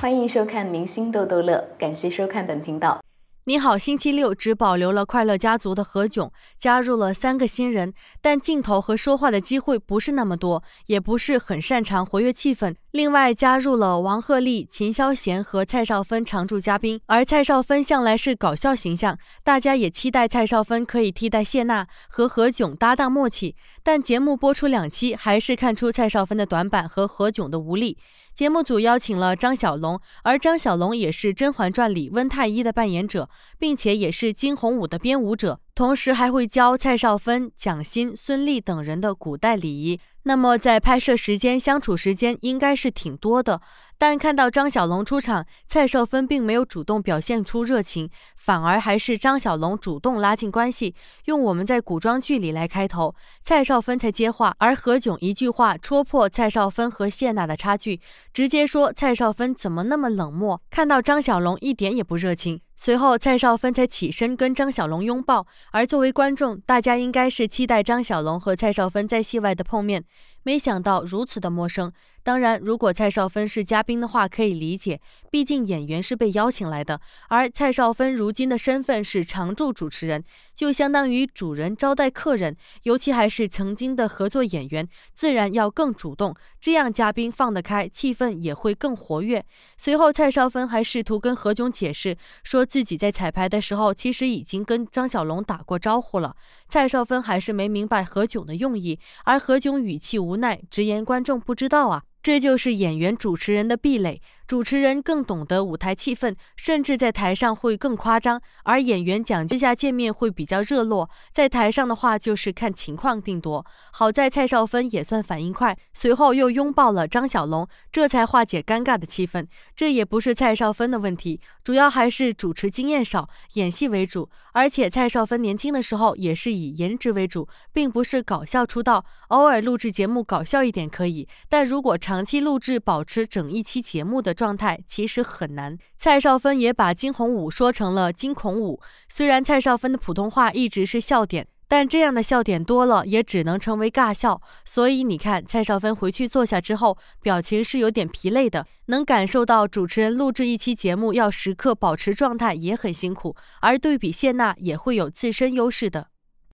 欢迎收看《明星逗逗乐》，感谢收看本频道。你好，星期六只保留了快乐家族的何炅，加入了三个新人，但镜头和说话的机会不是那么多，也不是很擅长活跃气氛。另外加入了王鹤棣、秦霄贤和蔡少芬常驻嘉宾，而蔡少芬向来是搞笑形象，大家也期待蔡少芬可以替代谢娜和何炅搭档默契。但节目播出两期，还是看出蔡少芬的短板和何炅的无力。节目组邀请了张小龙，而张小龙也是《甄嬛传》里温太医的扮演者，并且也是金鸿武的编舞者，同时还会教蔡少芬、蒋欣、孙俪等人的古代礼仪。那么，在拍摄时间、相处时间，应该是挺多的。但看到张小龙出场，蔡少芬并没有主动表现出热情，反而还是张小龙主动拉近关系。用我们在古装剧里来开头，蔡少芬才接话。而何炅一句话戳破蔡少芬和谢娜的差距，直接说蔡少芬怎么那么冷漠，看到张小龙一点也不热情。随后蔡少芬才起身跟张小龙拥抱。而作为观众，大家应该是期待张小龙和蔡少芬在戏外的碰面。没想到如此的陌生。当然，如果蔡少芬是嘉宾的话，可以理解。毕竟演员是被邀请来的，而蔡少芬如今的身份是常驻主持人，就相当于主人招待客人，尤其还是曾经的合作演员，自然要更主动。这样嘉宾放得开，气氛也会更活跃。随后，蔡少芬还试图跟何炅解释，说自己在彩排的时候其实已经跟张小龙打过招呼了。蔡少芬还是没明白何炅的用意，而何炅语气无奈，直言观众不知道啊，这就是演员主持人的壁垒。主持人更懂得舞台气氛，甚至在台上会更夸张，而演员讲究下见面会比较热络，在台上的话就是看情况定夺。好在蔡少芬也算反应快，随后又拥抱了张小龙，这才化解尴尬的气氛。这也不是蔡少芬的问题，主要还是主持经验少，演戏为主。而且蔡少芬年轻的时候也是以颜值为主，并不是搞笑出道，偶尔录制节目搞笑一点可以，但如果长期录制保持整一期节目的。状态其实很难。蔡少芬也把惊鸿舞说成了惊恐舞。虽然蔡少芬的普通话一直是笑点，但这样的笑点多了，也只能成为尬笑。所以你看，蔡少芬回去坐下之后，表情是有点疲累的，能感受到主持人录制一期节目要时刻保持状态也很辛苦。而对比谢娜，也会有自身优势的。